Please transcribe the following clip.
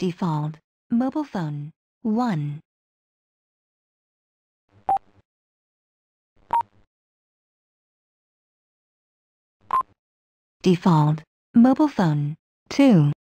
Default. Mobile phone. 1. Default. Mobile phone. 2.